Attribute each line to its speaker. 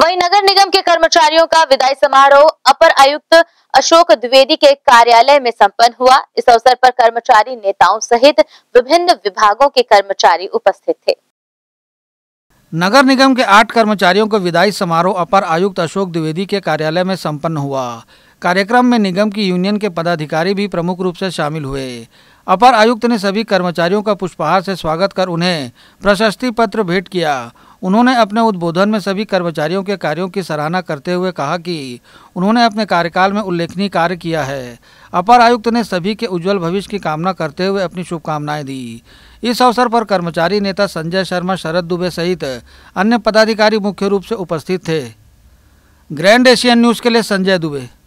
Speaker 1: वही नगर निगम के कर्मचारियों का विदाई समारोह अपर आयुक्त अशोक द्विवेदी के कार्यालय में संपन्न हुआ इस अवसर पर कर्मचारी नेताओं सहित विभिन्न विभागों के कर्मचारी उपस्थित थे
Speaker 2: नगर निगम के आठ कर्मचारियों को विदाई समारोह अपर आयुक्त अशोक द्विवेदी के कार्यालय में संपन्न हुआ कार्यक्रम में निगम की यूनियन के पदाधिकारी भी प्रमुख रूप से शामिल हुए अपर आयुक्त ने सभी कर्मचारियों का पुष्पहार से स्वागत कर उन्हें प्रशस्ति पत्र भेंट किया उन्होंने अपने उद्बोधन में सभी कर्मचारियों के कार्यों की सराहना करते हुए कहा कि उन्होंने अपने कार्यकाल में उल्लेखनीय कार्य किया है अपर आयुक्त ने सभी के उज्जवल भविष्य की कामना करते हुए अपनी शुभकामनाएं दी इस अवसर पर कर्मचारी नेता संजय शर्मा शरद दुबे सहित अन्य पदाधिकारी मुख्य रूप से उपस्थित थे ग्रैंड एशियन न्यूज़ के लिए संजय दुबे